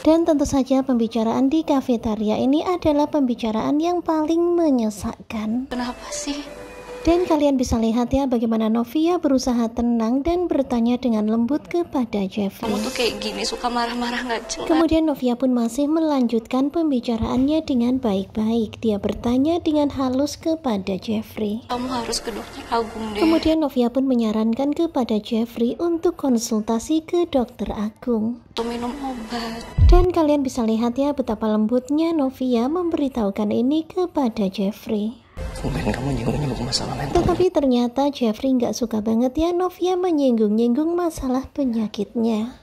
Dan tentu saja pembicaraan di kafetaria ini adalah pembicaraan yang paling menyesakkan. Kenapa sih dan kalian bisa lihat ya bagaimana Novia berusaha tenang dan bertanya dengan lembut kepada Jeffrey. Kamu tuh kayak gini suka marah-marah nggak -marah, Kemudian Novia pun masih melanjutkan pembicaraannya dengan baik-baik. Dia bertanya dengan halus kepada Jeffrey. Kamu harus ke dokter Agung deh. Kemudian Novia pun menyarankan kepada Jeffrey untuk konsultasi ke dokter Agung. Tuh minum obat. Dan kalian bisa lihat ya betapa lembutnya Novia memberitahukan ini kepada Jeffrey. Tumben kamu nyinggung-nyinggung masalah mental. Tetapi ternyata Jeffrey nggak suka banget ya Novia menyinggung-nyinggung masalah penyakitnya.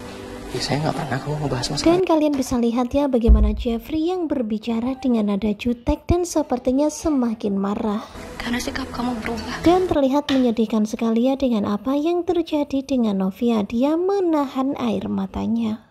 Ya, saya nggak pernah kamu ngebahas masalah. Dan kalian bisa lihat ya bagaimana Jeffrey yang berbicara dengan nada jutek dan sepertinya semakin marah. Karena sikap kamu berubah. Dan terlihat menyedihkan sekali ya dengan apa yang terjadi dengan Novia. Dia menahan air matanya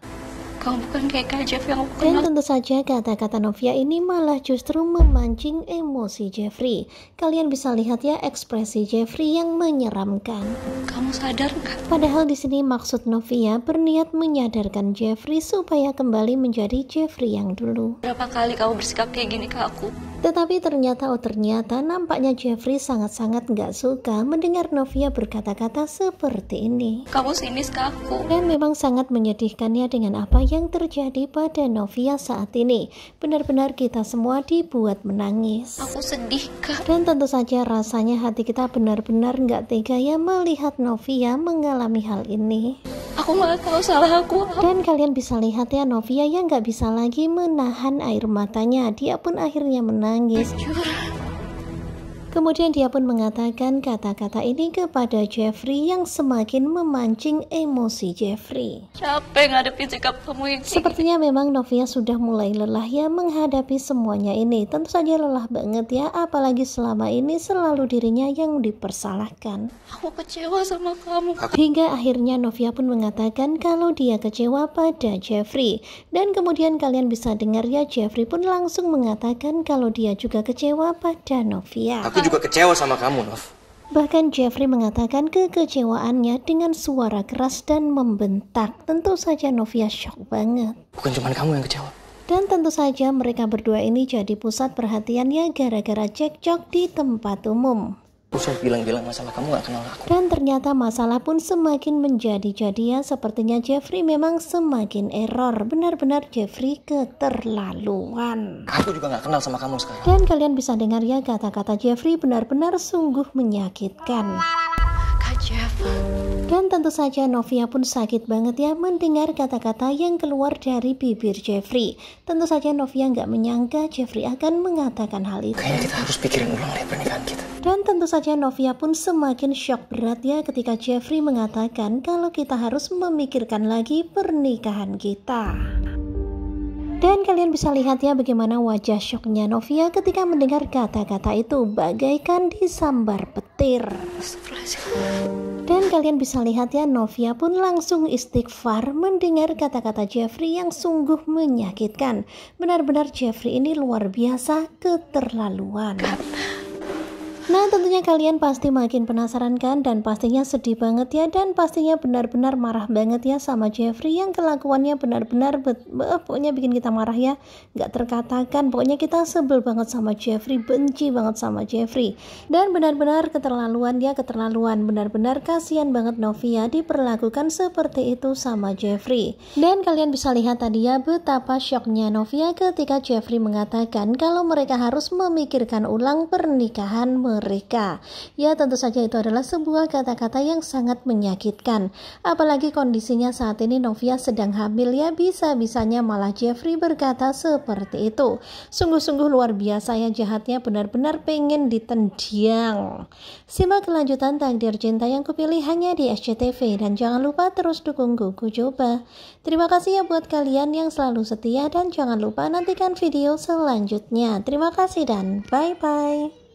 kamu bukan kayak Kak Jeff yang aku kenal. Dan tentu saja kata-kata Novia ini malah justru memancing emosi Jeffrey. Kalian bisa lihat ya ekspresi Jeffrey yang menyeramkan. Kamu sadar nggak? Padahal di sini maksud Novia berniat menyadarkan Jeffrey supaya kembali menjadi Jeffrey yang dulu. Berapa kali kamu bersikap kayak gini ke aku? Tetapi ternyata oh ternyata nampaknya Jeffrey sangat-sangat gak suka mendengar Novia berkata-kata seperti ini. Kamu sinis ke aku. Dan memang sangat menyedihkannya dengan apa yang yang terjadi pada Novia saat ini. Benar-benar kita semua dibuat menangis. Aku sedih, Kak. Dan tentu saja rasanya hati kita benar-benar nggak tega ya melihat Novia mengalami hal ini aku malah tahu salah aku dan kalian bisa lihat ya Novia yang nggak bisa lagi menahan air matanya dia pun akhirnya menangis Jujur. Kemudian dia pun mengatakan kata-kata ini kepada Jeffrey yang semakin memancing emosi Jeffrey. Capek ngadepi sikap kamu ini. Sepertinya memang Novia sudah mulai lelah ya menghadapi semuanya ini. Tentu saja lelah banget ya, apalagi selama ini selalu dirinya yang dipersalahkan. Aku kecewa sama kamu. Hingga akhirnya Novia pun mengatakan kalau dia kecewa pada Jeffrey. Dan kemudian kalian bisa dengar ya Jeffrey pun langsung mengatakan kalau dia juga kecewa pada Novia. Aku juga kecewa sama kamu, Nov. Bahkan Jeffrey mengatakan kekecewaannya dengan suara keras dan membentak. Tentu saja Novia ya, shock banget. Bukan cuma kamu yang kecewa. Dan tentu saja mereka berdua ini jadi pusat perhatiannya gara-gara cekcok di tempat umum. Usah bilang-bilang masalah kamu gak kenal aku. Dan ternyata masalah pun semakin menjadi-jadi ya. Sepertinya Jeffrey memang semakin error. Benar-benar Jeffrey keterlaluan. Aku juga gak kenal sama kamu sekarang. Dan kalian bisa dengar ya kata-kata Jeffrey benar-benar sungguh menyakitkan. Dan tentu saja Novia pun sakit banget ya mendengar kata-kata yang keluar dari bibir Jeffrey. Tentu saja Novia nggak menyangka Jeffrey akan mengatakan hal itu. Kayaknya kita harus pikirin ulang deh pernikahan kita. Dan tentu saja Novia pun semakin shock berat ya ketika Jeffrey mengatakan kalau kita harus memikirkan lagi pernikahan kita. Dan kalian bisa lihat ya bagaimana wajah syoknya Novia ketika mendengar kata-kata itu bagaikan disambar petir. Dan kalian bisa lihat ya Novia pun langsung istighfar mendengar kata-kata Jeffrey yang sungguh menyakitkan. Benar-benar Jeffrey ini luar biasa keterlaluan. Nah tentunya kalian pasti makin penasaran kan dan pastinya sedih banget ya dan pastinya benar-benar marah banget ya sama Jeffrey yang kelakuannya benar-benar eh, pokoknya bikin kita marah ya nggak terkatakan pokoknya kita sebel banget sama Jeffrey benci banget sama Jeffrey dan benar-benar keterlaluan ya keterlaluan benar-benar kasihan banget Novia diperlakukan seperti itu sama Jeffrey dan kalian bisa lihat tadi ya betapa syoknya Novia ketika Jeffrey mengatakan kalau mereka harus memikirkan ulang pernikahan mereka. Ya tentu saja itu adalah sebuah kata-kata yang sangat menyakitkan. Apalagi kondisinya saat ini Novia sedang hamil ya bisa-bisanya malah Jeffrey berkata seperti itu. Sungguh-sungguh luar biasa ya jahatnya benar-benar pengen ditendiang. Simak kelanjutan takdir cinta yang kupilih hanya di SCTV dan jangan lupa terus dukung Gugu Coba. Terima kasih ya buat kalian yang selalu setia dan jangan lupa nantikan video selanjutnya. Terima kasih dan bye-bye.